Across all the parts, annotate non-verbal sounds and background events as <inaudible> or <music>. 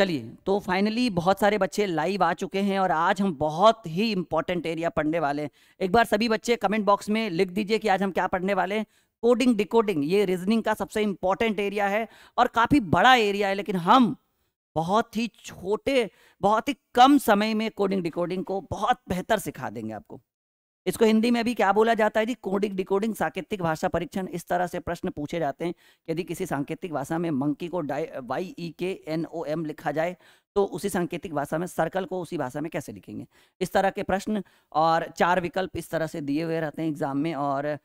चलिए तो फाइनली बहुत सारे बच्चे लाइव आ चुके हैं और आज हम बहुत ही इंपॉर्टेंट एरिया पढ़ने वाले हैं एक बार सभी बच्चे कमेंट बॉक्स में लिख दीजिए कि आज हम क्या पढ़ने वाले हैं कोडिंग डिकोडिंग ये रीजनिंग का सबसे इंपॉर्टेंट एरिया है और काफ़ी बड़ा एरिया है लेकिन हम बहुत ही छोटे बहुत ही कम समय में कोडिंग डिकोडिंग को बहुत बेहतर सिखा देंगे आपको इसको हिंदी में भी क्या बोला जाता है जी कोडिंग डिकोडिंग सांकेतिक भाषा परीक्षण इस तरह से प्रश्न पूछे जाते हैं यदि किसी सांकेतिक भाषा में मंकी को वाई ई के एन ओ एम लिखा जाए तो उसी सांकेतिक भाषा में सर्कल को उसी भाषा में कैसे लिखेंगे इस तरह के प्रश्न और चार विकल्प इस तरह से दिए हुए रहते हैं एग्जाम में और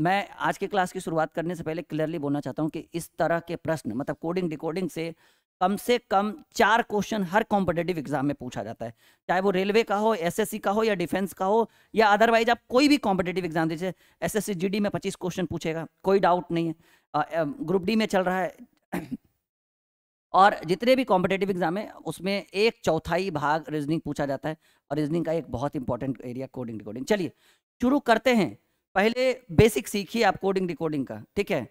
मैं आज के क्लास की शुरुआत करने से पहले क्लियरली बोलना चाहता हूँ कि इस तरह के प्रश्न मतलब कोडिंग डिकोडिंग से कम से कम चार क्वेश्चन हर कॉम्पिटेटिव एग्जाम में पूछा जाता है चाहे वो रेलवे का हो एसएससी का हो या डिफेंस का हो या अदरवाइज आप कोई भी कॉम्पिटेटिव एग्जाम दीजिए एस एस में पच्चीस क्वेश्चन पूछेगा कोई डाउट नहीं है ग्रुप डी में चल रहा है <clears throat> और जितने भी कॉम्पिटेटिव एग्जाम है उसमें एक चौथाई भाग रीजनिंग पूछा जाता है और रीजनिंग का एक बहुत इंपॉर्टेंट एरिया कोडिंग रिकॉर्डिंग चलिए शुरू करते हैं पहले बेसिक सीखिए आप कोडिंग रिकॉर्डिंग का ठीक है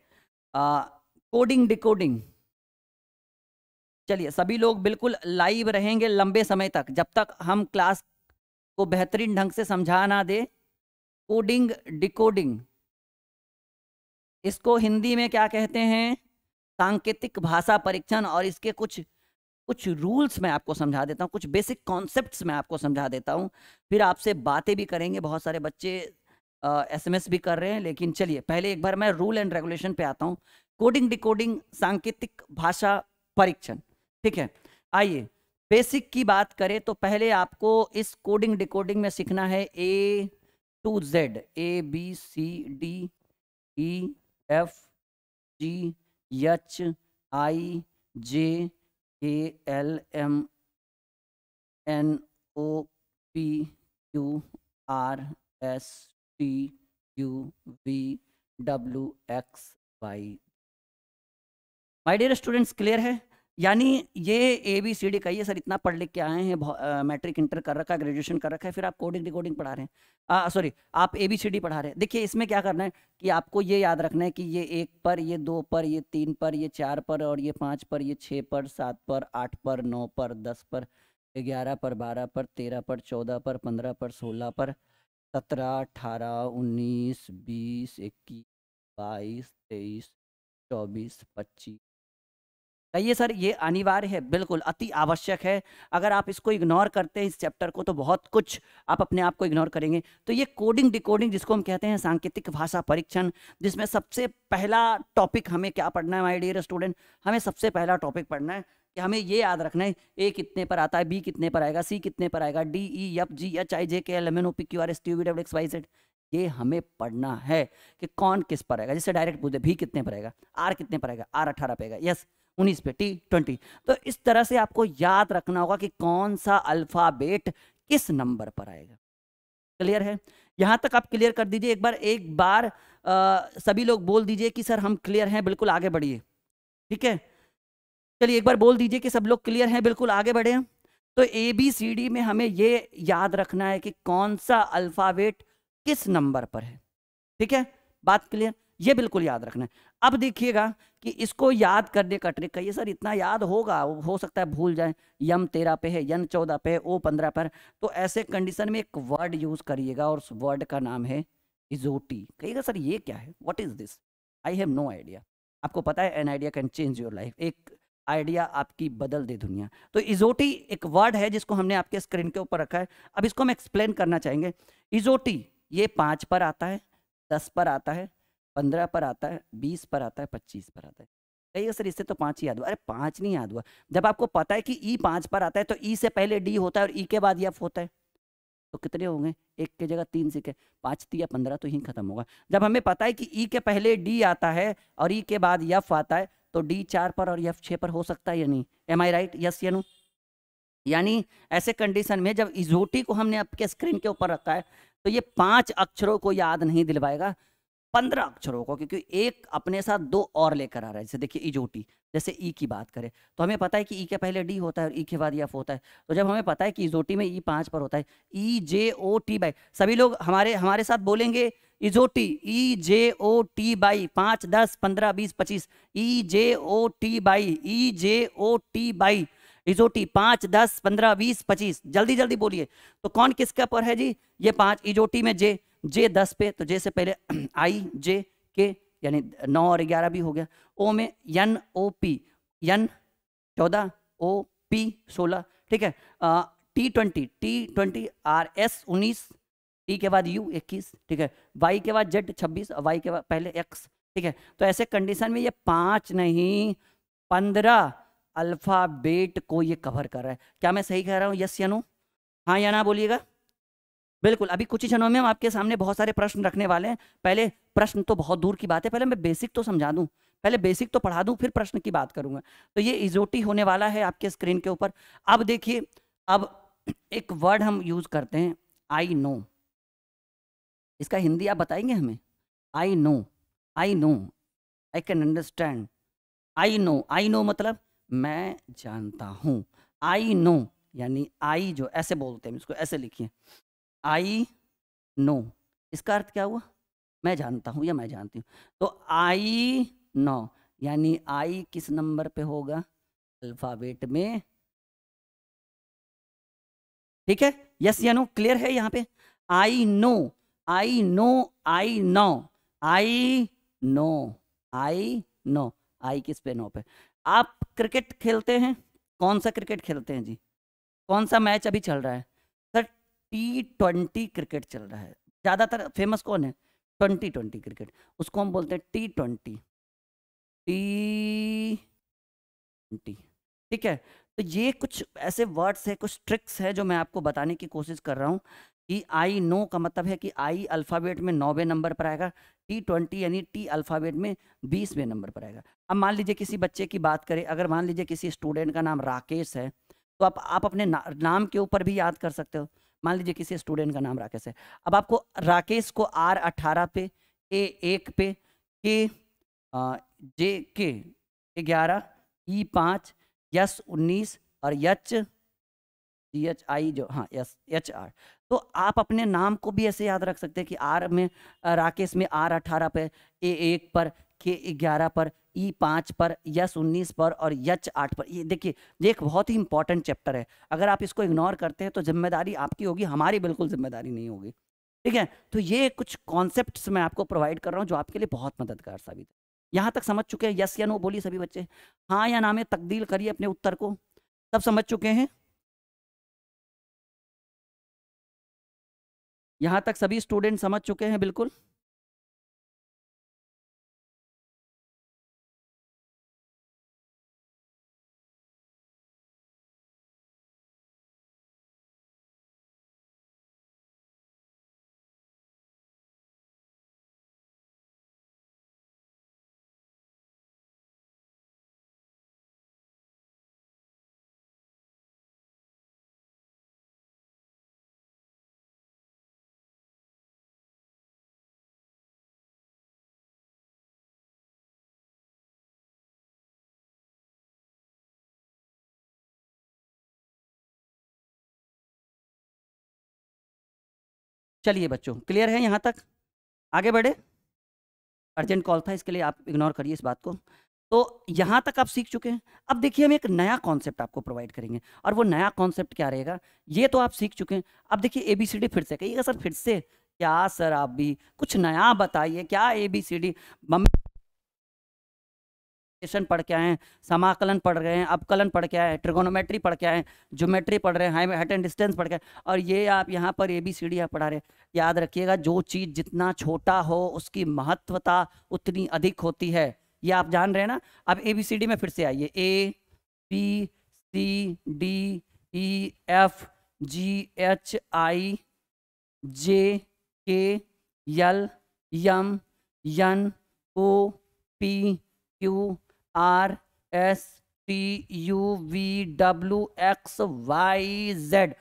कोडिंग डिकोडिंग चलिए सभी लोग बिल्कुल लाइव रहेंगे लंबे समय तक जब तक हम क्लास को बेहतरीन ढंग से समझा ना दे कोडिंग डिकोडिंग इसको हिंदी में क्या कहते हैं सांकेतिक भाषा परीक्षण और इसके कुछ कुछ रूल्स मैं आपको समझा देता हूँ कुछ बेसिक कॉन्सेप्ट्स मैं आपको समझा देता हूँ फिर आपसे बातें भी करेंगे बहुत सारे बच्चे एसएमएस भी कर रहे हैं लेकिन चलिए पहले एक बार मैं रूल एंड रेगुलेशन पे आता हूँ कोडिंग डिकोडिंग सांकेतिक भाषा परीक्षण ठीक है आइए बेसिक की बात करें तो पहले आपको इस कोडिंग डिकोडिंग में सीखना है A to Z A B C D E F G H I J K L M N O P Q R S T U V W X Y my dear students clear है यानी ये A B C D कहिए sir इतना पढ़ लिख के आए हैं मैट्रिक इंटर कर रखा है ग्रेजुएशन कर रखा है फिर आप कोडिंग डिकोडिंग पढ़ा रहे हैं सॉरी आप ए बी सी डी पढ़ा रहे हैं देखिए इसमें क्या करना है कि आपको ये याद रखना है कि ये एक पर ये दो पर ये तीन पर ये चार पर और ये पाँच पर ये छः पर सात पर आठ पर नौ पर दस पर ग्यारह पर बारह पर तेरह पर चौदह पर पंद्रह पर सोलह पर सत्रह अठारह उन्नीस बीस इक्कीस बाईस तेईस चौबीस पच्चीस कहिए हाँ, सर ये अनिवार्य है बिल्कुल अति आवश्यक है अगर आप इसको इग्नोर करते हैं इस चैप्टर को तो बहुत कुछ आप अपने आप को इग्नोर करेंगे तो ये कोडिंग डिकोडिंग जिसको हम कहते हैं सांकेतिक भाषा परीक्षण जिसमें सबसे पहला टॉपिक हमें क्या पढ़ना है माई डियर स्टूडेंट हमें सबसे पहला टॉपिक पढ़ना है कि हमें ये याद रखना है ए कितने पर आता है बी कितने पर आएगा सी कितने पर आएगा D E F G H I J K L M N O P Q R S T V W X Y Z ये हमें पढ़ना है कि कौन किस पर आएगा जैसे डायरेक्ट पूछे भी कितने पर आएगा आर कितने पर आएगा आर अठारह पे आएगा यस yes. उन्नीस पे टी ट्वेंटी तो इस तरह से आपको याद रखना होगा कि कौन सा अल्फ़ाबेट किस नंबर पर आएगा क्लियर है यहाँ तक आप क्लियर कर दीजिए एक बार एक बार आ, सभी लोग बोल दीजिए कि सर हम क्लियर हैं बिल्कुल आगे बढ़िए ठीक है चलिए एक बार बोल दीजिए कि सब लोग क्लियर हैं बिल्कुल आगे बढ़े तो ए बी सी डी में हमें ये याद रखना है कि कौन सा अल्फ़ाबेट किस नंबर पर है ठीक है बात क्लियर ये बिल्कुल याद रखना है अब देखिएगा कि इसको याद करने का ट्रिक कहिए सर इतना याद होगा हो सकता है भूल जाए यम तेरह पे है यन चौदह पे है ओ पंद्रह पर तो ऐसे कंडीशन में एक वर्ड यूज करिएगा और उस वर्ड का नाम है इजोटी कहिएगा सर ये क्या है what is this I have no idea आपको पता है an idea can change your life एक आइडिया आपकी बदल दे दुनिया तो इजोटी एक वर्ड है जिसको हमने आपके स्क्रीन के ऊपर रखा है अब इसको हम एक्सप्लेन करना चाहेंगे इजोटी ये पाँच पर आता है दस पर आता है पंद्रह पर आता है बीस पर आता है पच्चीस पर आता है कहिए सर इससे तो पाँच ही याद हुआ अरे पाँच नहीं याद हुआ जब आपको पता है कि ई पाँच पर आता है तो ई से पहले डी होता है और ई के बाद एफ होता है तो कितने होंगे एक के जगह तीन सीखे पाँच तो या पंद्रह तो ही खत्म होगा जब हमें पता है कि ई के पहले डी आता है और ई के बाद यफ आता है तो डी चार पर और यफ छः पर हो सकता है या नहीं am I right yes you यानी ऐसे कंडीशन में जब इजोटी को हमने आपके स्क्रीन के ऊपर रखा है तो ये पांच अक्षरों को याद नहीं दिलवाएगा पंद्रह अक्षरों को क्योंकि एक अपने साथ दो और लेकर आ रहा है जैसे देखिए इजोटी जैसे ई की बात करें तो हमें पता है कि ई के पहले डी होता है और ई के बाद एफ होता है तो जब हमें पता है कि इजोटी में ई पाँच पर होता है ई जे ओ टी बाई सभी लोग हमारे हमारे साथ बोलेंगे इजोटी ई जे ओ टी बाई पाँच दस पंद्रह बीस पच्चीस E J O T by E J O T by EJOT पाँच दस पंद्रह बीस पच्चीस जल्दी जल्दी बोलिए तो कौन किसका पर है जी ये पाँच इजोटी में जे जे दस पे तो जे से पहले <clears throat> आई जे के यानी नौ और ग्यारह भी हो गया ओ में यन ओ पी यन चौदह ओ पी सोलह ठीक है T twenty T twenty R S उन्नीस टी के बाद यू इक्कीस ठीक है वाई के बाद जेड छब्बीस और वाई के बाद पहले एक्स ठीक है तो ऐसे कंडीशन में ये पाँच नहीं पंद्रह अल्फ़ाबेट को ये कवर कर रहा है क्या मैं सही कह रहा हूँ यस यनू हाँ या ना बोलिएगा बिल्कुल अभी कुछ ही क्षणों में हम आपके सामने बहुत सारे प्रश्न रखने वाले हैं पहले प्रश्न तो बहुत दूर की बात है पहले मैं बेसिक तो समझा दूं पहले बेसिक तो पढ़ा दूं फिर प्रश्न की बात करूंगा तो ये इजोटी होने वाला है आपके स्क्रीन के ऊपर अब देखिए अब <clears throat> एक वर्ड हम यूज करते हैं आई नो इसका हिंदी आप बताएंगे हमें I know I know I can understand I know I know मतलब मैं जानता हूँ आई नो यानी आई जो ऐसे बोलते हैं इसको ऐसे लिखिए आई नो इसका अर्थ क्या हुआ मैं जानता हूँ या मैं जानती हूँ तो आई नो यानी आई किस नंबर पे होगा अल्फ़ाबेट में ठीक है यस या नो क्लियर है यहाँ पे I know I know I know I know I know I किस पे नो पे आप क्रिकेट खेलते हैं कौन सा क्रिकेट खेलते हैं जी कौन सा मैच अभी चल रहा है टी ट्वेंटी क्रिकेट चल रहा है ज़्यादातर फेमस कौन है ट्वेंटी ट्वेंटी क्रिकेट उसको हम बोलते हैं टी ट्वेंटी टी ट्वेंटी ठीक है तो ये कुछ ऐसे वर्ड्स है कुछ ट्रिक्स है जो मैं आपको बताने की कोशिश कर रहा हूँ कि आई नो का मतलब है कि आई अल्फ़ाबेट में नौवे नंबर पर आएगा टी ट्वेंटी यानी टी अल्फ़ाबेट में बीसवें नंबर पर आएगा अब मान लीजिए किसी बच्चे की बात करें अगर मान लीजिए किसी स्टूडेंट का नाम राकेश है तो आप आप अपने ना, नाम के ऊपर भी याद कर सकते हो मान लीजिए किसी स्टूडेंट का नाम राकेश है अब आपको राकेश को आर अठारह पे ए एक पे के जे के ग्यारह ई पाँच यस उन्नीस और यच जी एच आई जो हाँ यस एच आर तो आप अपने नाम को भी ऐसे याद रख सकते हैं कि आर में राकेश में आर अठारह पे ए एक पर के ग्यारह पर ई पाँच पर यस उन्नीस पर और यच आठ पर ये देखिए ये एक बहुत ही इंपॉर्टेंट चैप्टर है अगर आप इसको इग्नोर करते हैं तो जिम्मेदारी आपकी होगी हमारी बिल्कुल जिम्मेदारी नहीं होगी ठीक है तो ये कुछ कॉन्सेप्ट मैं आपको प्रोवाइड कर रहा हूँ जो आपके लिए बहुत मददगार साबित है यहाँ तक समझ चुके हैं यस या नो बोली सभी बच्चे हाँ या ना में तब्दील करिए अपने उत्तर को सब समझ चुके हैं यहाँ तक सभी स्टूडेंट समझ चुके हैं बिल्कुल चलिए बच्चों क्लियर है यहाँ तक आगे बढ़े अर्जेंट कॉल था इसके लिए आप इग्नोर करिए इस बात को तो यहाँ तक आप सीख चुके हैं अब देखिए हम एक नया कॉन्सेप्ट आपको प्रोवाइड करेंगे और वो नया कॉन्सेप्ट क्या रहेगा ये तो आप सीख चुके हैं अब देखिए ए बी सी डी फिर से कहिएगा सर फिर से क्या सर आप भी कुछ नया बताइए क्या A B C D mummy question पढ़ के आए हैं समाकलन पढ़ रहे हैं अपकलन पढ़ के आए हैं ट्रिगोनोमेट्री पढ़ के आए हैं ज्योमेट्री पढ़ रहे हैं हाइट एंड डिस्टेंस पढ़ के और ये आप यहाँ पर ए बी सी डी आप पढ़ा रहे हैं याद रखिएगा जो चीज़ जितना छोटा हो उसकी महत्वता उतनी अधिक होती है ये आप जान रहे हैं ना अब ए बी सी डी में फिर से आइए A B C D E F G H I J K L M N O P Q R S T U V W X Y Z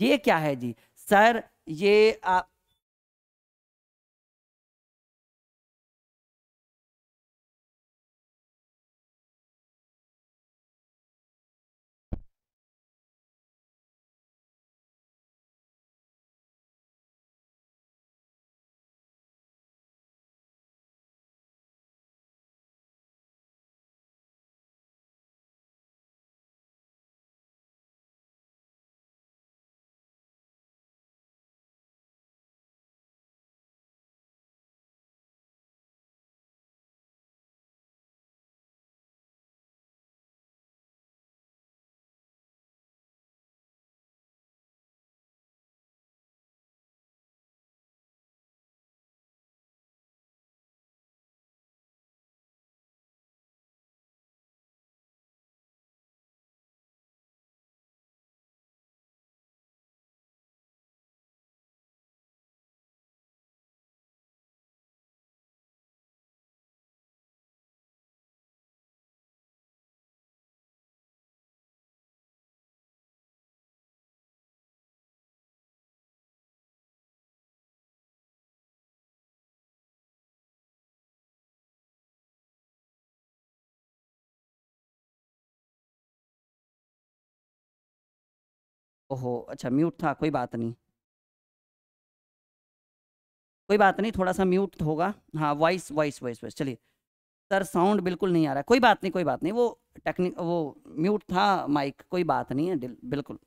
ये क्या है जी सर ये आप ओहो अच्छा म्यूट था कोई बात नहीं कोई बात नहीं थोड़ा सा म्यूट होगा हाँ वॉइस वॉइस वॉइस वॉइस चलिए सर साउंड बिल्कुल नहीं आ रहा कोई बात नहीं कोई बात नहीं वो टेक्निक वो म्यूट था माइक कोई बात नहीं है बिल्कुल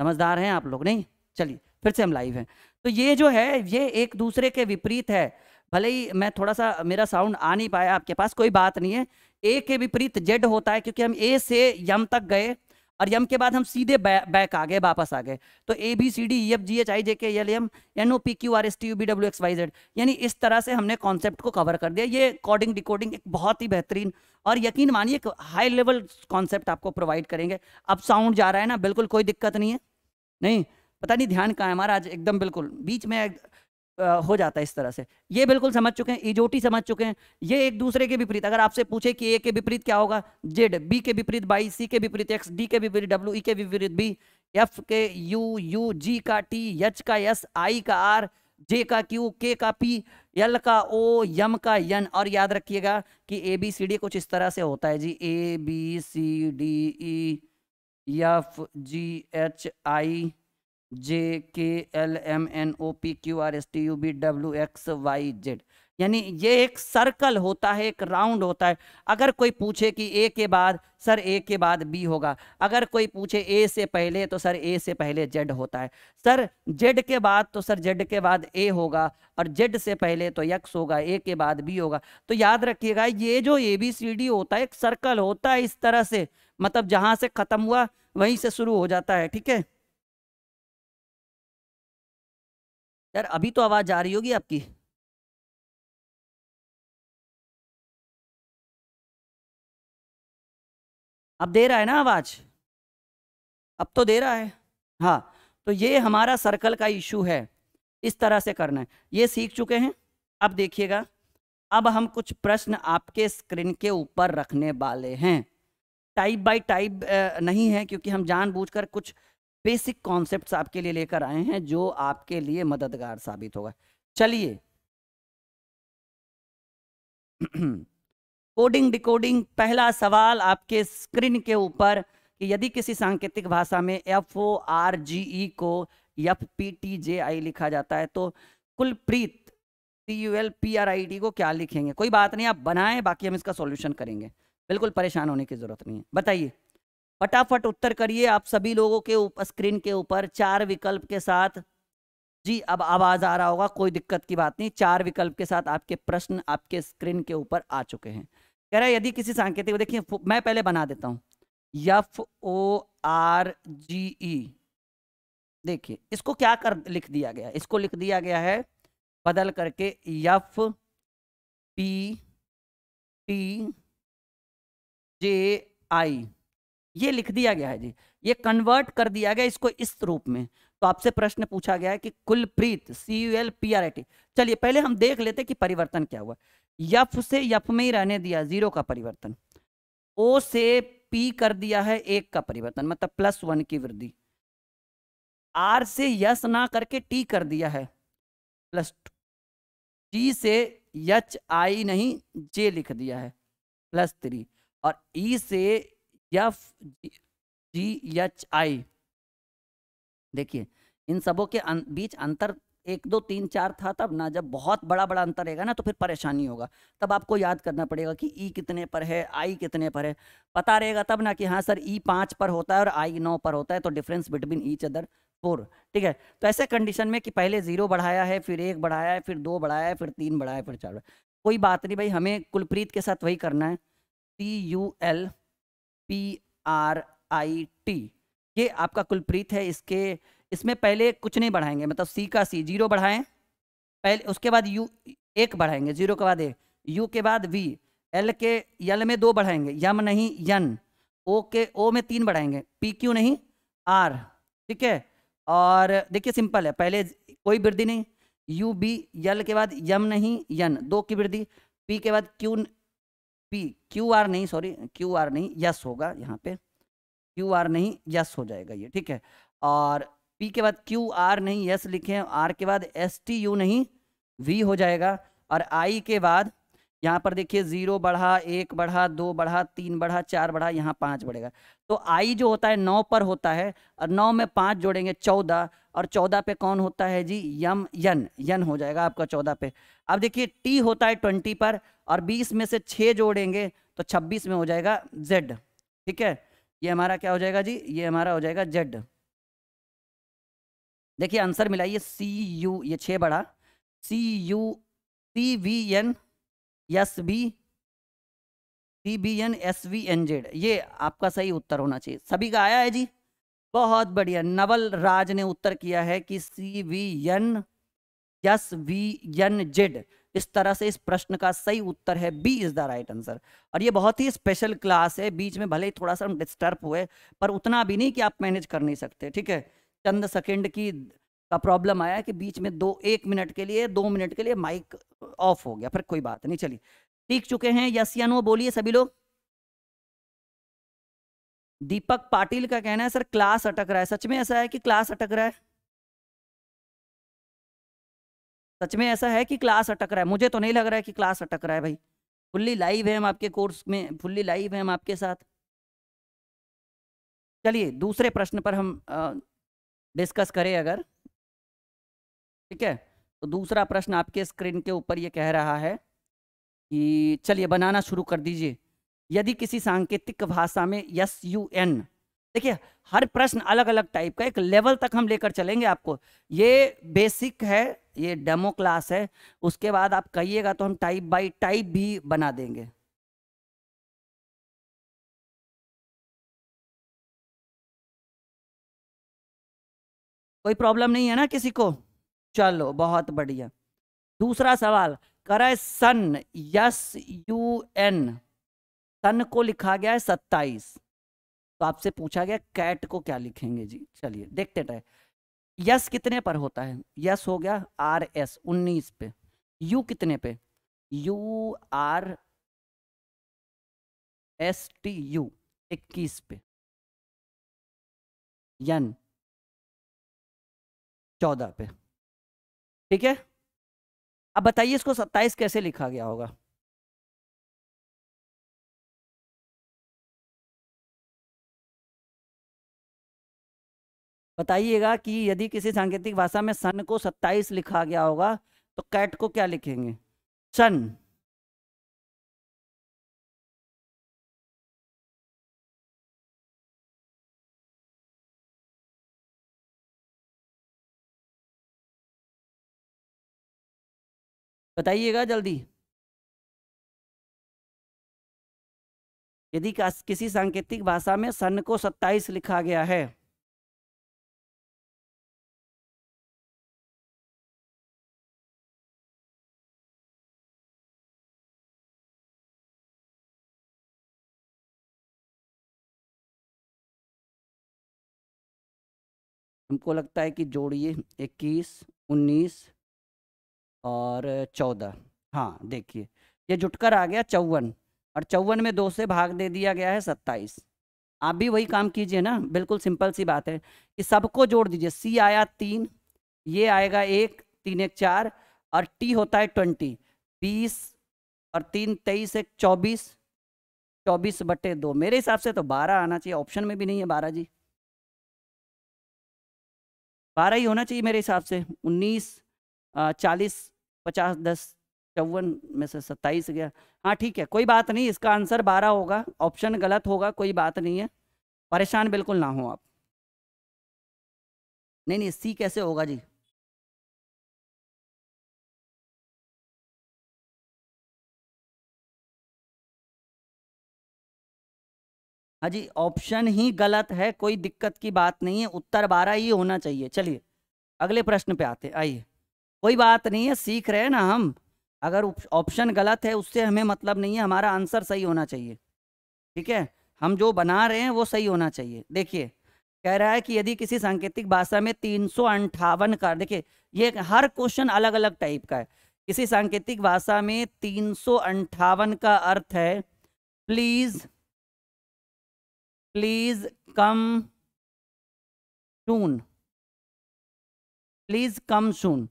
समझदार हैं आप लोग नहीं चलिए फिर से हम लाइव हैं तो ये जो है ये एक दूसरे के विपरीत है भले ही मैं थोड़ा सा मेरा साउंड आ नहीं पाया आपके पास कोई बात नहीं है ए के विपरीत जेड होता है क्योंकि हम ए से यम तक गए और यम के बाद हम सीधे बैक आ गए वापस आ गए तो A B C D E F G H I J K L M N O P Q R S T U V W X Y Z यानी इस तरह से हमने कॉन्सेप्ट को कवर कर दिया ये कोडिंग डिकोडिंग एक बहुत ही बेहतरीन और यकीन मानिए एक हाई लेवल कॉन्सेप्ट आपको प्रोवाइड करेंगे अब साउंड जा रहा है ना बिल्कुल कोई दिक्कत नहीं है नहीं पता नहीं ध्यान कहाँ है हमारा आज एकदम बिल्कुल बीच में एक, हो जाता है इस तरह से ये बिल्कुल समझ चुके हैं इजोटी समझ चुके हैं ये एक दूसरे के विपरीत अगर आपसे पूछे कि ए के विपरीत क्या होगा जेड बी के विपरीत बाई सी के विपरीत एक्स डी के विपरीत डब्ल्यू ई के विपरीत B F K U U G का टी एच का एस आई का आर जे का क्यू के का पी एल का ओ यम का यन और याद रखिएगा कि ए बी सी डी कुछ इस तरह से होता है G A B C D E F G H I J K L M N O P Q R S T U V W X Y Z यानी ये एक सर्कल होता है एक राउंड होता है अगर कोई पूछे कि ए के बाद सर ए के बाद बी होगा अगर कोई पूछे ए से पहले तो सर ए से पहले जेड होता है सर जेड के बाद तो सर जेड के बाद ए होगा और जेड से पहले तो यक्स होगा ए के बाद बी होगा तो याद रखिएगा ये जो ए बी सी डी होता है एक सर्कल होता है इस तरह से मतलब जहाँ से ख़त्म हुआ वहीं से शुरू हो जाता है ठीक है यार अभी तो आवाज़ आ रही होगी आपकी अब दे रहा है ना आवाज़ अब तो दे रहा है हाँ तो ये हमारा सर्कल का इशू है इस तरह से करना है ये सीख चुके हैं अब देखिएगा अब हम कुछ प्रश्न आपके स्क्रीन के ऊपर रखने वाले हैं टाइप बाय टाइप नहीं है क्योंकि हम जानबूझकर कुछ बेसिक कॉन्सेप्ट आपके लिए लेकर आए हैं जो आपके लिए मददगार साबित होगा चलिए <clears throat> कोडिंग डिकोडिंग पहला सवाल आपके स्क्रीन के ऊपर कि यदि किसी सांकेतिक भाषा में F O R G E को F P T J I लिखा जाता है तो Kulpreet T U L P R I D को क्या लिखेंगे कोई बात नहीं आप बनाएं बाकी हम इसका सॉल्यूशन करेंगे बिल्कुल परेशान होने की जरूरत नहीं है बताइए फटाफट उत्तर करिए आप सभी लोगों के उप, स्क्रीन के ऊपर चार विकल्प के साथ जी अब आवाज आ रहा होगा कोई दिक्कत की बात नहीं चार विकल्प के साथ आपके प्रश्न आपके स्क्रीन के ऊपर आ चुके हैं कह रहा है यदि किसी सांकेतिक देखिए मैं पहले बना देता हूं यफ ओ आर जी ई देखिए इसको क्या कर लिख दिया गया इसको लिख दिया गया है बदल करके F P T J I ये लिख दिया गया है जी ये कन्वर्ट कर दिया गया इसको इस रूप में तो आपसे प्रश्न पूछा गया है कि Kulpreet C U L P R I T चलिए पहले हम देख लेते कि परिवर्तन क्या हुआ यफ से यफ में ही रहने दिया जीरो का परिवर्तन ओ से पी कर दिया है एक का परिवर्तन मतलब प्लस वन की वृद्धि आर से यस ना करके टी कर दिया है प्लस टू टी से यच आई नहीं जे लिख दिया है प्लस थ्री और ई e से या जी एच आई देखिए इन सबों के अं, बीच अंतर एक दो तीन चार था तब ना जब बहुत बड़ा बड़ा अंतर रहेगा ना तो फिर परेशानी होगा तब आपको याद करना पड़ेगा कि ई कितने पर है आई कितने पर है पता रहेगा तब ना कि हाँ सर ई पाँच पर होता है और आई नौ पर होता है तो difference between each other four ठीक है तो ऐसे कंडीशन में कि पहले जीरो बढ़ाया है फिर एक बढ़ाया है फिर दो बढ़ाया है फिर तीन बढ़ाया है फिर चार कोई बात नहीं भाई हमें कुलप्रीत के साथ वही करना है C U L P R I T ये आपका कुलप्रीत है इसके इसमें पहले कुछ नहीं बढ़ाएंगे मतलब सी का सी जीरो बढ़ाएं पहले उसके बाद यू एक बढ़ाएंगे जीरो के बाद एक यू के बाद वी एल के यल में दो बढ़ाएंगे यम नहीं यन ओ के ओ में तीन बढ़ाएंगे पी क्यू नहीं आर ठीक है और देखिए सिंपल है पहले कोई वृद्धि नहीं यू बी यल के बाद यम नहीं यन दो की वृद्धि पी के बाद क्यू पी क्यू आर नहीं सॉरी क्यू आर नहीं यस होगा यहाँ पे क्यू आर नहीं यस हो जाएगा ये ठीक है और पी के बाद क्यू आर नहीं यस लिखे आर के बाद एस टी यू नहीं वी हो जाएगा और आई के बाद यहाँ पर देखिए जीरो बढ़ा एक बढ़ा दो बढ़ा तीन बढ़ा चार बढ़ा यहाँ पाँच बढ़ेगा तो आई जो होता है नौ पर होता है और नौ में पाँच जोड़ेंगे चौदह और चौदह पे कौन होता है जी यम यन यन हो जाएगा आपका चौदह पे अब देखिए टी होता है ट्वेंटी पर और बीस में से छः जोड़ेंगे तो छब्बीस में हो जाएगा जेड ठीक है ये हमारा क्या हो जाएगा जी ये हमारा हो जाएगा जेड देखिए आंसर मिलाइए सी यू ये छः बड़ा C U C V N S B C B N S V N Z ये आपका सही उत्तर होना चाहिए सभी का आया है जी बहुत बढ़िया नवल राज ने उत्तर किया है कि C V N S V N Z इस तरह से इस प्रश्न का सही उत्तर है B is the right answer और ये बहुत ही स्पेशल क्लास है बीच में भले ही थोड़ा सा हम डिस्टर्ब हुए पर उतना भी नहीं कि आप मैनेज कर नहीं सकते ठीक है चंद सेकेंड की का प्रॉब्लम आया कि बीच में दो एक मिनट के लिए दो मिनट के लिए माइक ऑफ हो गया फिर कोई बात नहीं चलिए सीख चुके हैं यस या नो बोलिए सभी लोग दीपक पाटिल का कहना है सर क्लास अटक रहा है सच में ऐसा है कि क्लास अटक रहा है सच में ऐसा है कि क्लास अटक रहा है मुझे तो नहीं लग रहा है कि क्लास अटक रहा है भाई फुल्ली लाइव है हम आपके कोर्स में फुल्ली लाइव है हम आपके साथ चलिए दूसरे प्रश्न पर हम आ, डिस्कस करें अगर ठीक है तो दूसरा प्रश्न आपके स्क्रीन के ऊपर ये कह रहा है कि चलिए बनाना शुरू कर दीजिए यदि किसी सांकेतिक भाषा में यस यू एन देखिए हर प्रश्न अलग अलग टाइप का एक लेवल तक हम लेकर चलेंगे आपको ये बेसिक है ये डेमो क्लास है उसके बाद आप कहिएगा तो हम टाइप बाय टाइप भी बना देंगे कोई प्रॉब्लम नहीं है ना किसी को चलो बहुत बढ़िया दूसरा सवाल करे sun S U N sun को लिखा गया है सत्ताईस तो आपसे पूछा गया कैट को क्या लिखेंगे जी चलिए देखते टाइम यस कितने पर होता है यस हो गया आर एस उन्नीस पे यू कितने पे U R S T U इक्कीस पे यन चौदह पे ठीक है अब बताइए इसको सत्ताईस कैसे लिखा गया होगा बताइएगा कि यदि किसी सांकेतिक भाषा में सन को 27 लिखा गया होगा तो कैट को क्या लिखेंगे सन बताइएगा जल्दी यदि किसी सांकेतिक भाषा में सन को 27 लिखा गया है हमको लगता है कि जोड़िए इक्कीस उन्नीस और चौदह हाँ देखिए ये जुटकर आ गया चौवन और चौवन में दो से भाग दे दिया गया है सत्ताईस आप भी वही काम कीजिए ना बिल्कुल सिंपल सी बात है कि सबको जोड़ दीजिए सी आया तीन ये आएगा एक तीन एक चार और टी होता है ट्वेंटी बीस और तीन तेईस एक चौबीस चौबीस बटे दो मेरे हिसाब से तो बारह आना चाहिए ऑप्शन में भी नहीं है बारह जी बारह ही होना चाहिए मेरे हिसाब से उन्नीस चालीस पचास दस चौवन में से सत्ताईस गया हाँ ठीक है कोई बात नहीं इसका आंसर बारह होगा ऑप्शन गलत होगा कोई बात नहीं है परेशान बिल्कुल ना हो आप नहीं नहीं सी कैसे होगा जी हाँ जी ऑप्शन ही गलत है कोई दिक्कत की बात नहीं है उत्तर बारह ही होना चाहिए चलिए अगले प्रश्न पे आते आइए कोई बात नहीं है सीख रहे हैं ना हम अगर ऑप्शन गलत है उससे हमें मतलब नहीं है हमारा आंसर सही होना चाहिए ठीक है हम जो बना रहे हैं वो सही होना चाहिए देखिए कह रहा है कि यदि किसी सांकेतिक भाषा में तीन सौ अंठावन का देखिए ये हर क्वेश्चन अलग अलग टाइप का है किसी सांकेतिक भाषा में तीन सौ अंठावन का अर्थ है please please come soon please come soon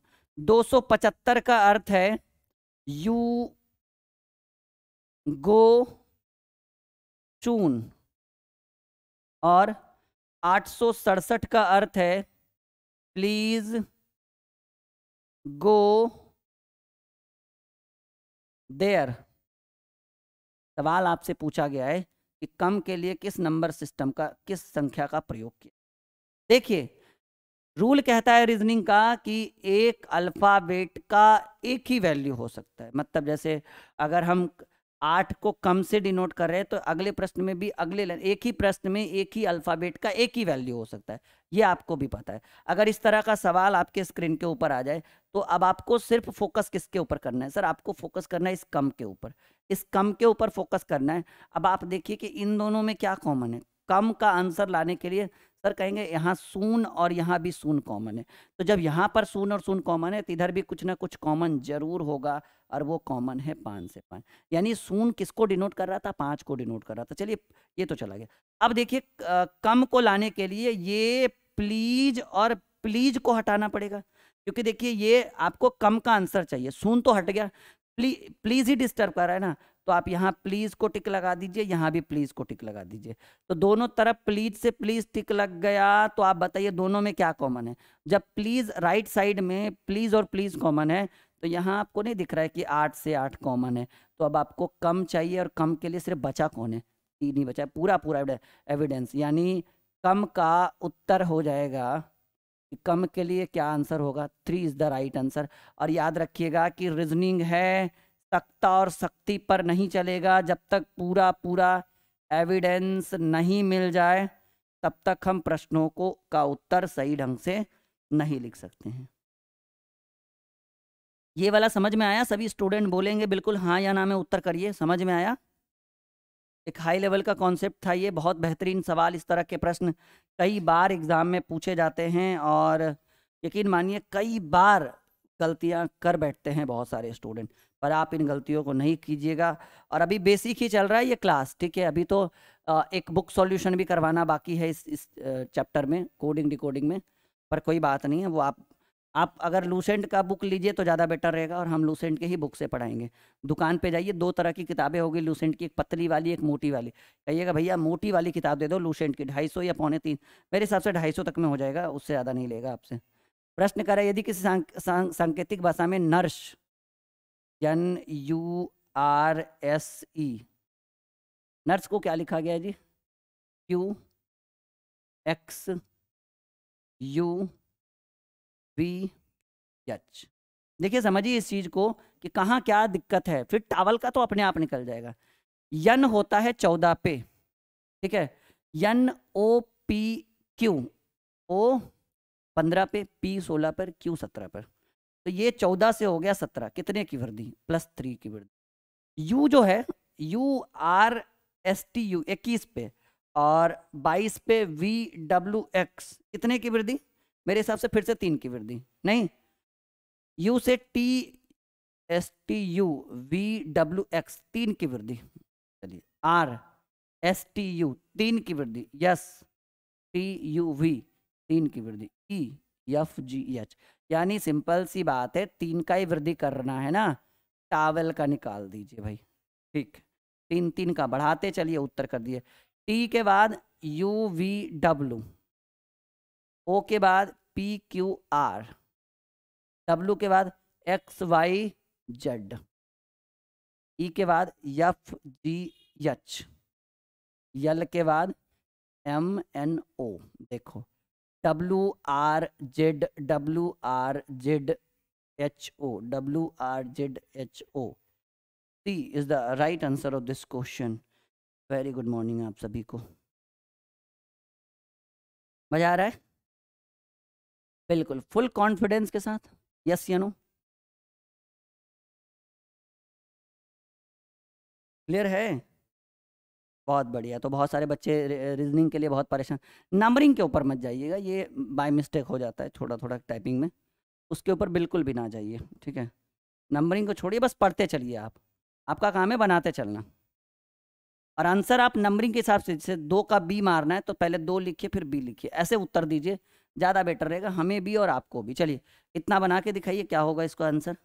275 का अर्थ है यू गो चून और आठ का अर्थ है प्लीज गो देयर सवाल आपसे पूछा गया है कि कम के लिए किस नंबर सिस्टम का किस संख्या का प्रयोग किया देखिए रूल कहता है रीजनिंग का कि एक अल्फ़ाबेट का एक ही वैल्यू हो सकता है मतलब जैसे अगर हम आठ को कम से डिनोट कर रहे हैं तो अगले प्रश्न में भी अगले एक ही प्रश्न में एक ही अल्फ़ाबेट का एक ही वैल्यू हो सकता है ये आपको भी पता है अगर इस तरह का सवाल आपके स्क्रीन के ऊपर आ जाए तो अब आपको सिर्फ फोकस किसके ऊपर करना है सर आपको फोकस करना है इस कम के ऊपर इस कम के ऊपर फोकस करना है अब आप देखिए कि इन दोनों में क्या कॉमन है कम का आंसर लाने के लिए सर कहेंगे यहाँ सून और यहाँ भी सून कॉमन है तो जब यहाँ पर सून और सून कॉमन है तो इधर भी कुछ ना कुछ कॉमन जरूर होगा और वो कॉमन है पाँच से पाँच यानी सून किसको डिनोट कर रहा था पाँच को डिनोट कर रहा था चलिए ये तो चला गया अब देखिए कम को लाने के लिए ये प्लीज और प्लीज को हटाना पड़ेगा क्योंकि देखिए ये आपको कम का आंसर चाहिए सून तो हट गया प्ली, प्लीज ही डिस्टर्ब कर रहा है ना तो आप यहाँ प्लीज़ को टिक लगा दीजिए यहाँ भी प्लीज़ को टिक लगा दीजिए तो दोनों तरफ प्लीज से प्लीज़ टिक लग गया तो आप बताइए दोनों में क्या कॉमन है जब प्लीज़ राइट साइड में प्लीज़ और प्लीज़ कॉमन है तो यहाँ आपको नहीं दिख रहा है कि आठ से आठ कॉमन है तो अब आपको कम चाहिए और कम के लिए सिर्फ बचा कौन है तीन ही बचा है पूरा पूरा एविडेंस यानी कम का उत्तर हो जाएगा कम के लिए क्या आंसर होगा three is the right answer और याद रखिएगा कि रीजनिंग है सत्ता और शक्ति पर नहीं चलेगा जब तक पूरा पूरा एविडेंस नहीं मिल जाए तब तक हम प्रश्नों को का उत्तर सही ढंग से नहीं लिख सकते हैं ये वाला समझ में आया सभी स्टूडेंट बोलेंगे बिल्कुल हाँ या ना में उत्तर करिए समझ में आया एक हाई लेवल का कॉन्सेप्ट था ये बहुत बेहतरीन सवाल इस तरह के प्रश्न कई बार एग्ज़ाम में पूछे जाते हैं और यकीन मानिए कई बार गलतियां कर बैठते हैं बहुत सारे स्टूडेंट पर आप इन गलतियों को नहीं कीजिएगा और अभी बेसिक ही चल रहा है ये क्लास ठीक है अभी तो एक बुक सॉल्यूशन भी करवाना बाकी है इस इस चैप्टर में कोडिंग डिकोडिंग में पर कोई बात नहीं है वो आप आप अगर लूसेंट का बुक लीजिए तो ज़्यादा बेटर रहेगा और हम लूसेंट के ही बुक से पढ़ाएंगे दुकान पे जाइए दो तरह की किताबें होगी लूसेंट की एक पतली वाली एक मोटी वाली कहिएगा भैया मोटी वाली किताब दे दो लूसेंट की ढाई सौ या पौने तीन मेरे हिसाब से ढाई सौ तक में हो जाएगा उससे ज़्यादा नहीं लेगा आपसे प्रश्न करें यदि किसी सांकेतिक भाषा में nurse N U R S E nurse को क्या लिखा गया है G Q X U B H देखिए समझिए इस चीज़ को कि कहाँ क्या दिक्कत है फिर टावल का तो अपने आप निकल जाएगा यन होता है चौदह पे ठीक है यन ओ पी क्यू ओ पंद्रह पे पी सोलह पर क्यू सत्रह पर तो ये चौदह से हो गया सत्रह कितने की वृद्धि प्लस थ्री की वृद्धि यू जो है U R S T U इक्कीस पे और बाईस पे वी डब्ल्यू एक्स कितने की वृद्धि मेरे हिसाब से फिर से तीन की वृद्धि नहीं यू से T S T U V W X तीन की वृद्धि चलिए आर एस टी यू तीन की वृद्धि यस टी यू वी तीन की वृद्धि ई एफ जी एच यानी सिंपल सी बात है तीन का ही वृद्धि करना है ना टावल का निकाल दीजिए भाई ठीक तीन तीन का बढ़ाते चलिए उत्तर कर दिए टी के बाद यू वी डब्लू ओ के बाद पी क्यू आर डब्लू के बाद एक्स वाई जेड ई के बाद यफ जी एच यल के बाद एम एन ओ देखो W R Z W R Z H O W R Z H O C is the right answer of this question very good morning आप सभी को मजा आ रहा है बिल्कुल फुल कॉन्फिडेंस के साथ यस यू नो क्लियर है बहुत बढ़िया तो बहुत सारे बच्चे रीजनिंग के लिए बहुत परेशान नंबरिंग के ऊपर मत जाइएगा ये बाय मिस्टेक हो जाता है थोड़ा थोड़ा टाइपिंग में उसके ऊपर बिल्कुल भी ना जाइए ठीक है नंबरिंग को छोड़िए बस पढ़ते चलिए आप आपका काम है बनाते चलना और आंसर आप नंबरिंग के हिसाब से जैसे दो का बी मारना है तो पहले दो लिखिए फिर बी लिखिए ऐसे उत्तर दीजिए ज़्यादा बेटर रहेगा हमें भी और आपको भी चलिए इतना बना के दिखाइए क्या होगा इसका आंसर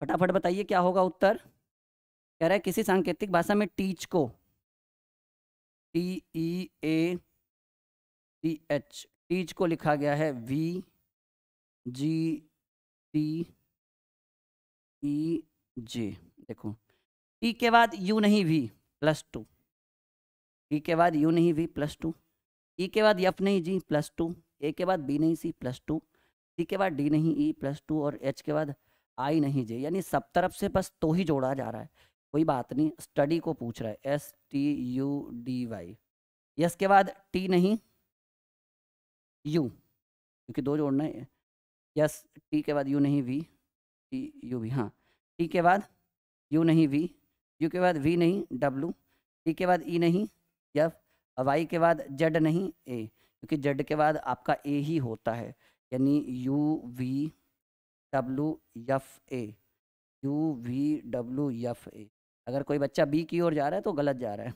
फटाफट बताइए क्या होगा उत्तर कह रहा है किसी सांकेतिक भाषा में टीच को T E A T H teach को लिखा गया है वी जी टी ई जे देखो टी के बाद यू नहीं भी प्लस टू ई के बाद यू नहीं भी प्लस टू ई के बाद यफ नहीं जी प्लस टू ए के बाद बी नहीं सी प्लस टू सी के बाद डी नहीं ई प्लस टू और एच के बाद आई नहीं जे यानी सब तरफ से बस तो ही जोड़ा जा रहा है कोई बात नहीं स्टडी को पूछ रहा है S T U D Y S के बाद टी नहीं यू क्योंकि दो जोड़ना है यस टी के बाद यू नहीं वी टी यू वी हाँ टी के बाद यू नहीं वी यू के बाद वी नहीं डब्लू टी के बाद ई e नहीं यफ वाई के बाद जेड नहीं ए क्योंकि जेड के बाद आपका ए ही होता है यानी U V W F A U V W F A अगर कोई बच्चा बी की ओर जा रहा है तो गलत जा रहा है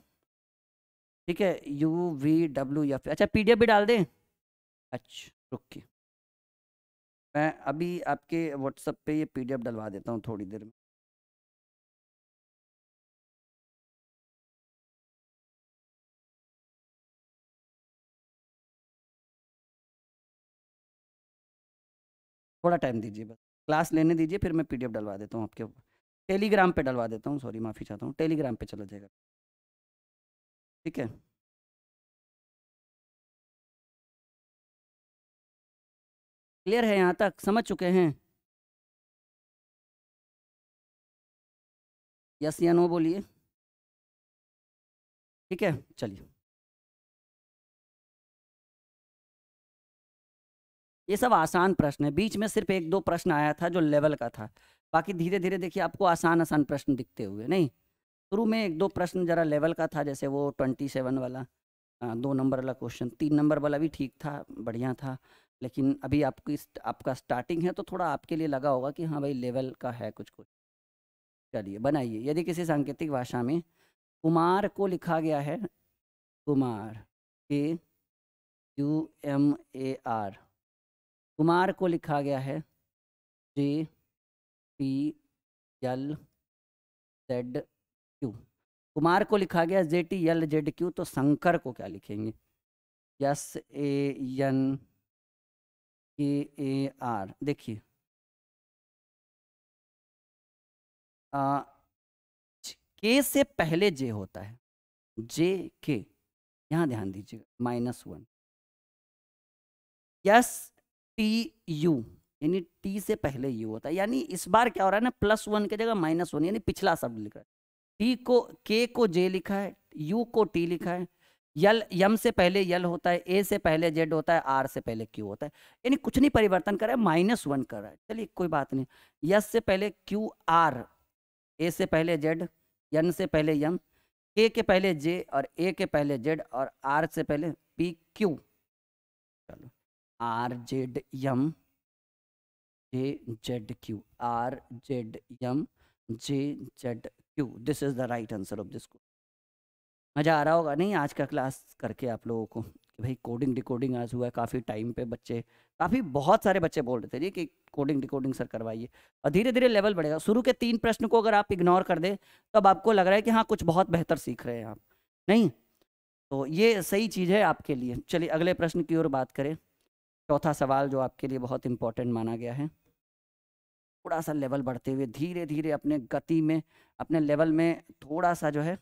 ठीक है यू वी डब्ल्यू एफ अच्छा पी भी डाल दें अच्छा रुकिए मैं अभी आपके व्हाट्सएप पे ये पी डलवा देता हूँ थोड़ी देर में थोड़ा टाइम दीजिए बस क्लास लेने दीजिए फिर मैं पीडीएफ डलवा देता हूँ आपके टेलीग्राम पे डलवा देता हूँ सॉरी माफ़ी चाहता हूँ टेलीग्राम पे चला जाएगा ठीक है क्लियर है यहाँ तक समझ चुके हैं यस या नो बोलिए ठीक है चलिए ये सब आसान प्रश्न है बीच में सिर्फ एक दो प्रश्न आया था जो लेवल का था बाकी धीरे धीरे देखिए आपको आसान आसान प्रश्न दिखते हुए नहीं शुरू में एक दो प्रश्न ज़रा लेवल का था जैसे वो ट्वेंटी सेवन वाला दो नंबर वाला क्वेश्चन तीन नंबर वाला भी ठीक था बढ़िया था लेकिन अभी आपकी आपका स्टार्टिंग है तो थोड़ा आपके लिए लगा होगा कि हाँ भाई लेवल का है कुछ कुछ चलिए बनाइए यदि किसी सांकेतिक भाषा में कुमार को लिखा गया है Kumar K U M A R Kumar को लिखा गया है J P L Z Q Kumar को लिखा गया J T L Z Q तो शंकर को क्या लिखेंगे एस ए एन के ए आर देखिए के से पहले जे होता है जे के यहाँ ध्यान दीजिएगा minus one S T U यानी टी से पहले यू होता है यानी इस बार क्या हो रहा है ना प्लस वन की जगह माइनस वन यानी पिछला शब्द लिखा है टी को के को जे लिखा है यू को टी लिखा है यल यम से पहले यल होता है ए से पहले जेड होता है आर से पहले क्यू होता है यानी कुछ नहीं परिवर्तन कर रहा है माइनस वन कर रहा है चलिए कोई बात नहीं यस से पहले क्यू आर ए से पहले जेड यन से पहले यम के के पहले जे और ए के पहले जेड और आर से पहले पी क्यू चलो R Z M J Z Q R Z M J Z Q this is the right answer of this question मज़ा आ रहा होगा नहीं आज का क्लास करके आप लोगों को कि भाई कोडिंग डिकोडिंग आज हुआ है काफ़ी टाइम पे बच्चे काफ़ी बहुत सारे बच्चे बोल रहे थे जी कि कोडिंग डिकोडिंग सर करवाइए और धीरे धीरे लेवल बढ़ेगा शुरू के तीन प्रश्न को अगर आप इग्नोर कर दें तो अब आपको लग रहा है कि हाँ कुछ बहुत बेहतर सीख रहे हैं आप नहीं तो ये सही चीज़ है आपके लिए चलिए अगले प्रश्न की ओर बात करें चौथा सवाल जो आपके लिए बहुत इंपॉर्टेंट माना गया है थोड़ा सा लेवल बढ़ते हुए धीरे धीरे अपने गति में अपने लेवल में थोड़ा सा जो है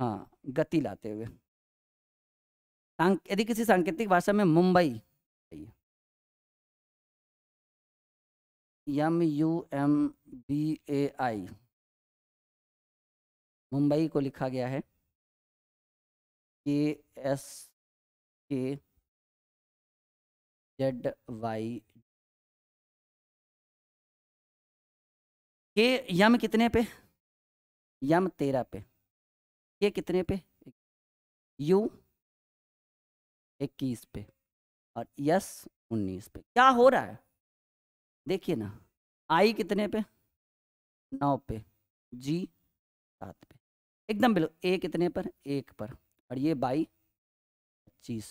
हाँ गति लाते हुए यदि किसी सांकेतिक भाषा में Mumbai M U M B A I Mumbai को लिखा गया है के एस के जेड वाई के यम कितने पे यम तेरह पे के कितने पे यू इक्कीस पे और यस उन्नीस पे क्या हो रहा है देखिए ना आई कितने पे नौ पे जी सात पे एकदम बिल्कुल ए कितने पर एक पर और ये बाई पच्चीस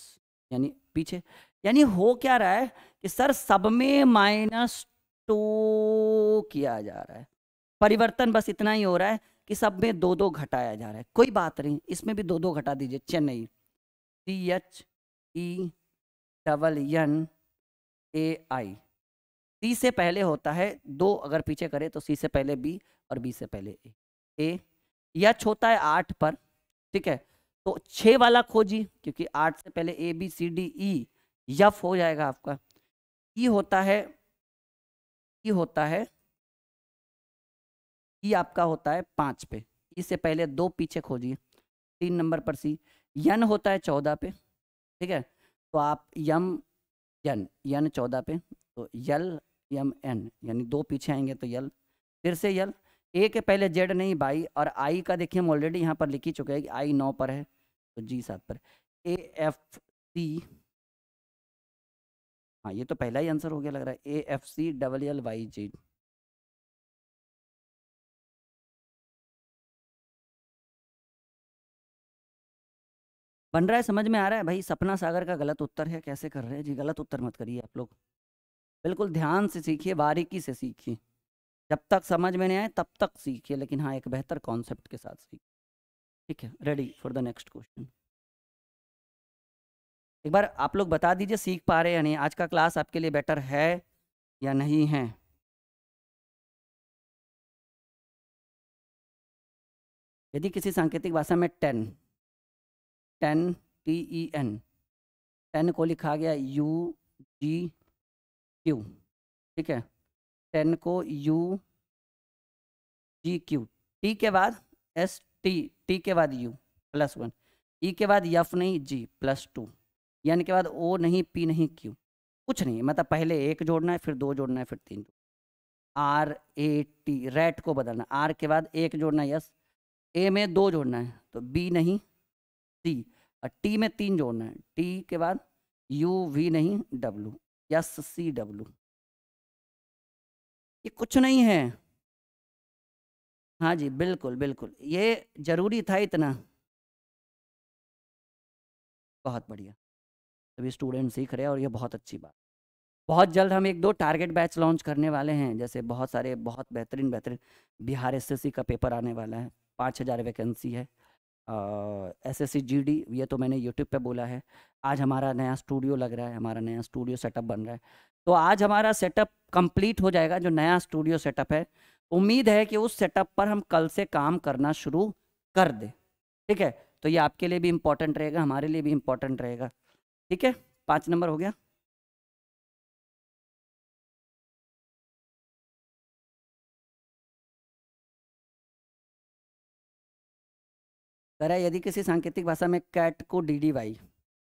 यानी पीछे यानी हो क्या रहा है कि सर सब में माइनस टू किया जा रहा है परिवर्तन बस इतना ही हो रहा है कि सब में दो दो घटाया जा रहा है कोई बात नहीं इसमें भी दो दो घटा दीजिए Chennai T H E double N A I C से पहले होता है दो अगर पीछे करें तो सी से पहले बी और बी से पहले ए ए एच होता है आठ पर ठीक है तो छः वाला खोजिए क्योंकि आठ से पहले A B C D E F हो जाएगा आपका ई होता है ई होता है ई आपका होता है पाँच पे इससे पहले दो पीछे खोजिए तीन नंबर पर सी यन होता है चौदह पे ठीक है तो आप यम यन यन चौदह पे तो यल यम एन यानी दो पीछे आएंगे तो यल फिर से यल ए के पहले जेड नहीं बाई और आई का देखिए हम ऑलरेडी यहाँ पर लिख ही चुके हैं कि आई नौ पर है तो जी सात पर ए एफ सी हाँ ये तो पहला ही आंसर हो गया लग रहा है A F C double L Y G बन रहा है समझ में आ रहा है भाई सपना सागर का गलत उत्तर है कैसे कर रहे हैं जी गलत उत्तर मत करिए आप लोग बिल्कुल ध्यान से सीखिए बारीकी से सीखिए जब तक समझ में नहीं आए तब तक सीखिए लेकिन हाँ एक बेहतर कॉन्सेप्ट के साथ सीखिए ठीक है ready for the next question एक बार आप लोग बता दीजिए सीख पा रहे हैं या नहीं आज का क्लास आपके लिए बेटर है या नहीं है यदि किसी सांकेतिक भाषा में ten ten T E N ten को लिखा गया यू जी क्यू ठीक है टेन को यू जी क्यू टी के बाद एस टी टी के बाद यू प्लस वन ई के बाद यफ नहीं जी प्लस टू यानी के बाद ओ नहीं पी नहीं क्यू कुछ नहीं मतलब पहले एक जोड़ना है फिर दो जोड़ना है फिर तीन जोड़ना आर ए टी रेट को बदलना आर के बाद एक जोड़ना यस ए में दो जोड़ना है तो बी नहीं सी और टी में तीन जोड़ना है टी के बाद यू वी नहीं डब्लू यस सी डब्लू ये कुछ नहीं है हाँ जी बिल्कुल बिल्कुल ये ज़रूरी था इतना बहुत बढ़िया सभी स्टूडेंट सीख रहे हैं और ये बहुत अच्छी बात बहुत जल्द हम एक दो टारगेट बैच लॉन्च करने वाले हैं जैसे बहुत सारे बहुत बेहतरीन बेहतरीन बिहार एसएससी का पेपर आने वाला है पाँच हज़ार वैकेंसी है एस एस सी ये तो मैंने यूट्यूब पे बोला है आज हमारा नया स्टूडियो लग रहा है हमारा नया स्टूडियो सेटअप बन रहा है तो आज हमारा सेटअप कम्प्लीट हो जाएगा जो नया स्टूडियो सेटअप है उम्मीद है कि उस सेटअप पर हम कल से काम करना शुरू कर दें ठीक है तो ये आपके लिए भी इम्पोर्टेंट रहेगा हमारे लिए भी इम्पोर्टेंट रहेगा ठीक है पांच नंबर हो गया करा यदि किसी सांकेतिक भाषा में कैट को D D Y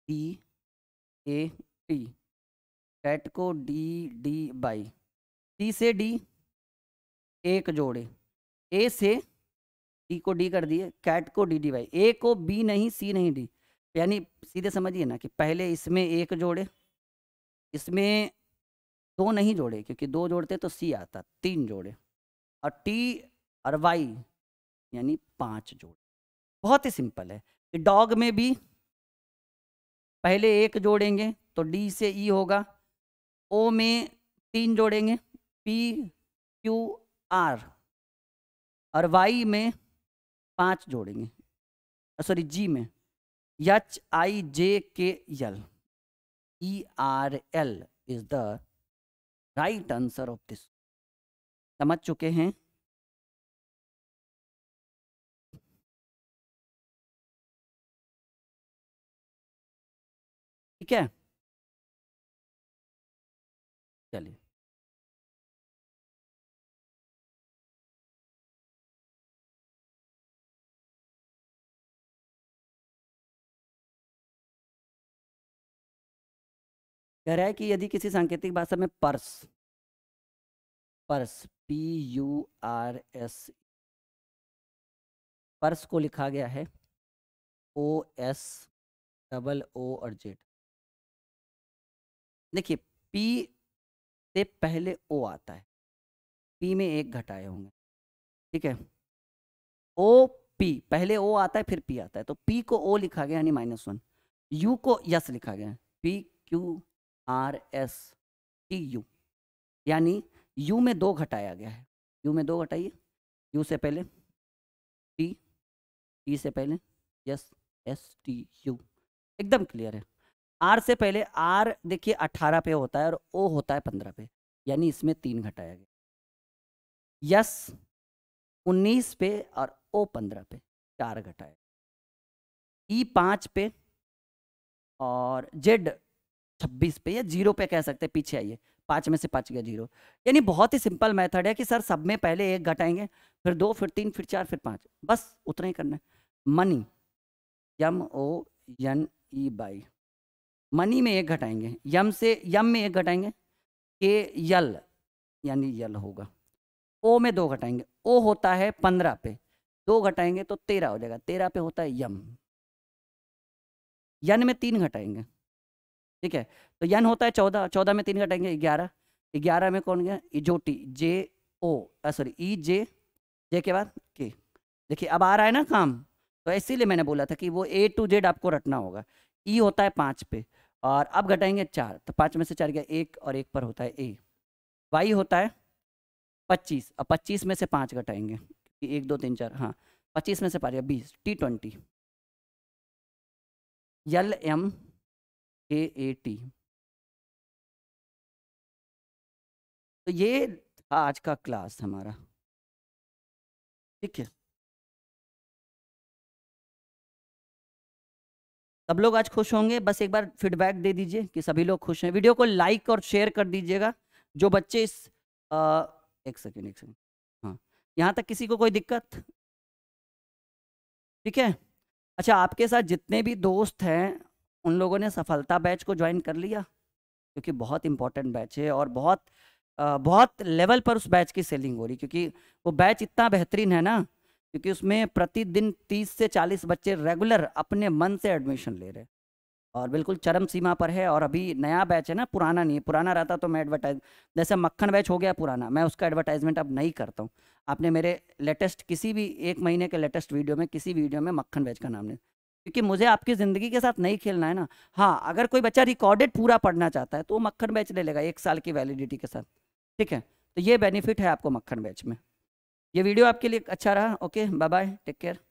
D A T cat को डी डी वाई टी से डी एक जोड़े ए से डी को डी कर दिए कैट को डी डी वाई ए को बी नहीं सी नहीं डी यानी सीधे समझिए ना कि पहले इसमें एक जोड़े इसमें दो नहीं जोड़े क्योंकि दो जोड़ते तो सी आता तीन जोड़े और टी और वाई यानी पांच जोड़े बहुत ही सिंपल है कि डॉग में भी पहले एक जोड़ेंगे तो डी से ई e होगा ओ में तीन जोड़ेंगे पी क्यू आर और वाई में पांच जोड़ेंगे सॉरी जी में H I J K L E R L is the right answer of this समझ चुके हैं ठीक है चलिए कह रहा है कि यदि किसी सांकेतिक भाषा में purse purse P U R S purse को लिखा गया है ओ एस डबल ओ और जेड देखिए पी से पहले ओ आता है पी में एक घटाए होंगे ठीक है ओ पी पहले ओ आता है फिर पी आता है तो पी को ओ लिखा गया यानी माइनस वन यू को यस लिखा गया P Q R S T U यानी यू में दो घटाया गया है यू में दो घटाइए यू से पहले टी टी से पहले यस एस टी यू एकदम क्लियर है आर से पहले आर देखिए अट्ठारह पे होता है और ओ होता है पंद्रह पे यानी इसमें तीन घटाया गया यस उन्नीस पे और ओ पंद्रह पे चार घटाया ई पाँच पे और जेड छब्बीस पे या जीरो पे कह सकते हैं पीछे आइए पाँच में से पाँच गया जीरो यानी बहुत ही सिंपल मेथड है कि सर सब में पहले एक घटाएंगे फिर दो फिर तीन फिर चार फिर पाँच बस उतना ही करना है money M O N E Y money में एक घटाएंगे यम से यम में एक घटाएंगे के यल यानी यल होगा ओ में दो घटाएंगे ओ होता है पंद्रह पे दो घटाएंगे तो तेरह हो जाएगा तेरह पे होता है यम यन में तीन घटाएंगे ठीक है तो यन होता है चौदह चौदह में तीन घटेंगे ग्यारह ग्यारह में कौन गया इजोटी जे ओ सॉरी ई जे जे के बाद के देखिए अब आ रहा है ना काम तो इसीलिए मैंने बोला था कि वो ए टू जेड आपको रटना होगा ई होता है पाँच पे और अब घटाएंगे चार तो पाँच में से चार गया एक और एक पर होता है ए वाई होता है पच्चीस और पच्चीस में से पाँच घटाएंगे एक दो तीन चार हाँ पच्चीस में से पाँच बीस T twenty L M A A T तो ये था आज का क्लास हमारा ठीक है सब लोग आज खुश होंगे बस एक बार फीडबैक दे दीजिए कि सभी लोग खुश हैं वीडियो को लाइक और शेयर कर दीजिएगा जो बच्चे इस आ, एक सेकेंड एक सेकेंड हाँ यहाँ तक किसी को कोई दिक्कत ठीक है अच्छा आपके साथ जितने भी दोस्त हैं उन लोगों ने सफलता बैच को ज्वाइन कर लिया क्योंकि बहुत इंपॉर्टेंट बैच है और बहुत बहुत लेवल पर उस बैच की सेलिंग हो रही क्योंकि वो बैच इतना बेहतरीन है ना क्योंकि उसमें प्रतिदिन 30 से 40 बच्चे रेगुलर अपने मन से एडमिशन ले रहे और बिल्कुल चरम सीमा पर है और अभी नया बैच है ना पुराना नहीं है पुराना रहता तो मैं एडवर्टाइज जैसे मक्खन बैच हो गया पुराना मैं उसका एडवर्टाइजमेंट अब नहीं करता हूँ आपने मेरे लेटेस्ट किसी भी एक महीने के लेटेस्ट वीडियो में किसी वीडियो में मक्खन बैच का नाम नहीं क्योंकि मुझे आपकी ज़िंदगी के साथ नहीं खेलना है ना हाँ अगर कोई बच्चा रिकॉर्डेड पूरा पढ़ना चाहता है तो वो मक्खन बैच ले लेगा एक साल की वैलिडिटी के साथ ठीक है तो ये बेनिफिट है आपको मक्खन बैच में ये वीडियो आपके लिए अच्छा रहा okay bye bye take care